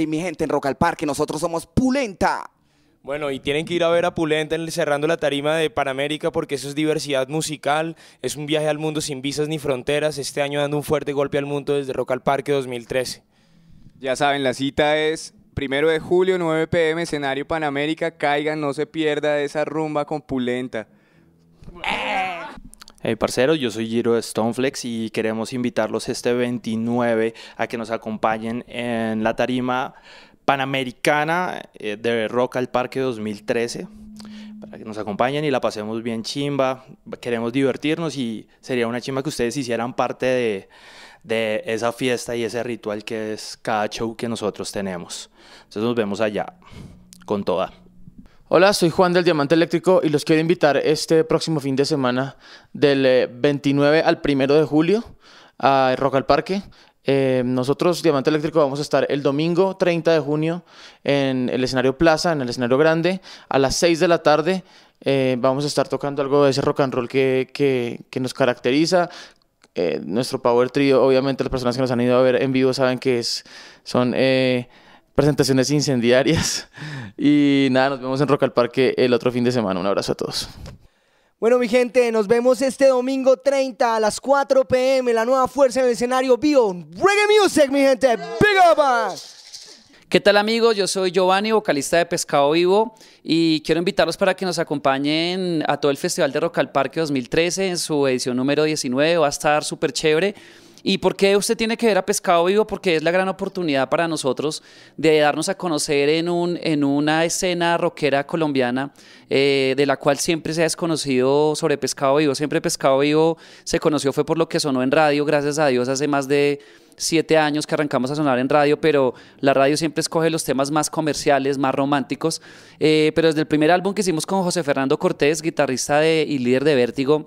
Y mi gente, en Rock al Parque, nosotros somos Pulenta. Bueno, y tienen que ir a ver a Pulenta cerrando la tarima de Panamérica porque eso es diversidad musical, es un viaje al mundo sin visas ni fronteras, este año dando un fuerte golpe al mundo desde Rock al Parque 2013. Ya saben, la cita es primero de julio, 9 pm, escenario Panamérica, caigan, no se pierda esa rumba con Pulenta. Eh, Hey, parceros, yo soy Giro Stoneflex y queremos invitarlos este 29 a que nos acompañen en la tarima panamericana eh, de Rock al Parque 2013 para que nos acompañen y la pasemos bien chimba. Queremos divertirnos y sería una chimba que ustedes hicieran parte de, de esa fiesta y ese ritual que es cada show que nosotros tenemos. Entonces nos vemos allá con toda. Hola, soy Juan del Diamante Eléctrico y los quiero invitar este próximo fin de semana del 29 eh, al 1 de julio a Rock al Parque. Eh, nosotros, Diamante Eléctrico, vamos a estar el domingo 30 de junio en el escenario Plaza, en el escenario grande, a las 6 de la tarde. Eh, vamos a estar tocando algo de ese rock and roll que, nos caracteriza, nuestro Power Trio, obviamente las personas que nos han ido a ver en vivo saben que es, son presentaciones incendiarias. Y nada, nos vemos en Rock al Parque el otro fin de semana. Un abrazo a todos. Bueno, mi gente, nos vemos este domingo 30 a las 4 pm. La nueva fuerza en el escenario vivo. Reggae Music, mi gente. Big up! ¿Qué tal, amigos? Yo soy Giovanni, vocalista de Pescado Vivo, y quiero invitarlos para que nos acompañen a todo el Festival de Rock al Parque 2013 en su edición número 19. Va a estar súper chévere. ¿Y por qué usted tiene que ver a Pescado Vivo? Porque es la gran oportunidad para nosotros de darnos a conocer en, un, en una escena rockera colombiana eh, de la cual siempre se ha desconocido sobre Pescado Vivo. Siempre Pescado Vivo se conoció fue por lo que sonó en radio, gracias a Dios, hace más de siete años que arrancamos a sonar en radio, pero la radio siempre escoge los temas más comerciales, más románticos. Eh, pero desde el primer álbum que hicimos con José Fernando Cortés, guitarrista de, y líder de Vértigo,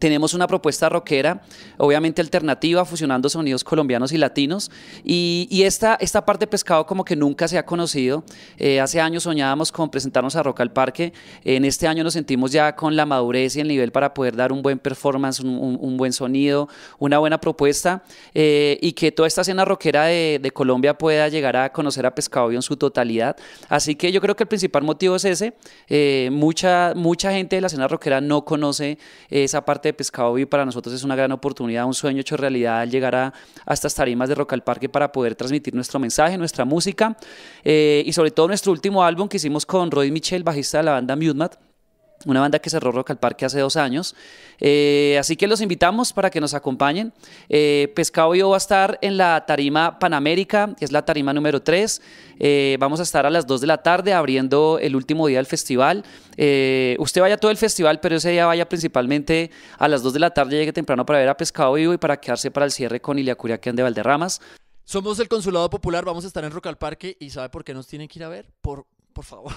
tenemos una propuesta rockera, obviamente alternativa, fusionando sonidos colombianos y latinos. Y, esta, esta parte de pescado como que nunca se ha conocido. Eh, hace años soñábamos con presentarnos a Rock al Parque. En este año nos sentimos ya con la madurez y el nivel para poder dar un buen performance, un, buen sonido, una buena propuesta eh, y que toda esta escena rockera de, Colombia pueda llegar a conocer a Pescado en su totalidad. Así que yo creo que el principal motivo es ese. Eh, mucha, mucha gente de la escena rockera no conoce esa parte Pescado Vivo para nosotros es una gran oportunidad, un sueño hecho realidad al llegar a, estas tarimas de Rock al Parque para poder transmitir nuestro mensaje, nuestra música eh, y sobre todo nuestro último álbum que hicimos con Roy Michel, bajista de la banda Mutemat una banda que cerró Rock al Parque hace dos años. Eh, así que los invitamos para que nos acompañen. Eh, Pescado Vivo va a estar en la tarima Panamérica, es la tarima número 3. Eh, vamos a estar a las 2 de la tarde abriendo el último día del festival. usted vaya a todo el festival, pero ese día vaya principalmente a las 2 de la tarde, llegue temprano para ver a Pescado Vivo y para quedarse para el cierre con Ilia Curiaquén de Valderramas. Somos del Consulado Popular, vamos a estar en Rock al Parque y ¿sabe por qué nos tienen que ir a ver? Por, por favor,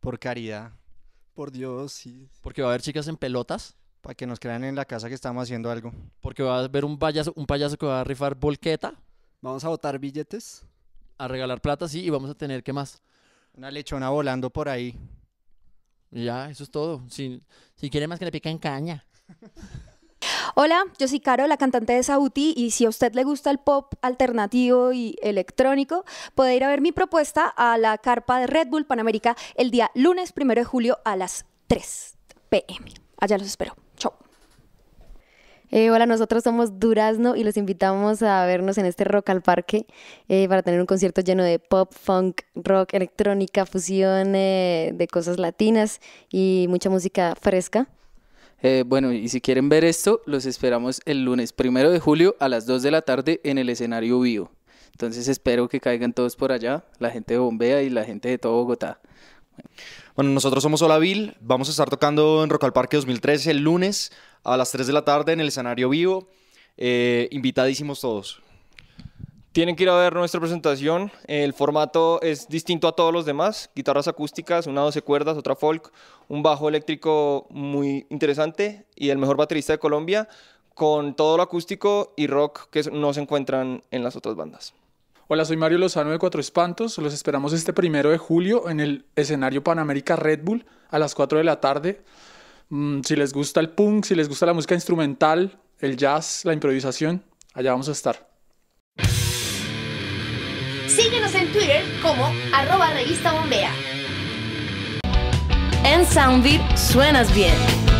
por caridad. Por Dios, sí. Porque va a haber chicas en pelotas. Para que nos crean en la casa que estamos haciendo algo. Porque va a haber un payaso, un payaso que va a rifar volqueta. Vamos a botar billetes. A regalar plata, sí, y vamos a tener, ¿qué más? Una lechona volando por ahí. Ya, eso es todo. Si, si quiere más que le pica en caña. Hola, yo soy Caro, la cantante de Sabuti, y si a usted le gusta el pop alternativo y electrónico, puede ir a ver mi propuesta a la carpa de Red Bull Panamérica el día lunes 1 de julio a las 3 pm. Allá los espero. Chao. Eh, hola, nosotros somos Durazno y los invitamos a vernos en este Rock al Parque eh, para tener un concierto lleno de pop, funk, rock, electrónica, fusión eh, de cosas latinas y mucha música fresca. Eh, bueno, y si quieren ver esto, los esperamos el lunes primero de julio a las 2 de la tarde en el escenario vivo. Entonces espero que caigan todos por allá, la gente de Bombea y la gente de todo Bogotá. Bueno, nosotros somos Olavil, vamos a estar tocando en Rock al Parque 2013 el lunes a las 3 de la tarde en el escenario vivo. Eh, invitadísimos todos. Tienen que ir a ver nuestra presentación. El formato es distinto a todos los demás. Guitarras acústicas, una 12 cuerdas, otra folk, un bajo eléctrico muy interesante y el mejor baterista de Colombia con todo lo acústico y rock que no se encuentran en las otras bandas. Hola, soy Mario Lozano de Cuatro Espantos. Los esperamos este primero de julio en el escenario Panamérica Red Bull a las 4 de la tarde. Mm, si les gusta el punk, si les gusta la música instrumental, el jazz, la improvisación, allá vamos a estar. Síguenos en Twitter como arroba revista bombea. En Soundbeat suenas bien.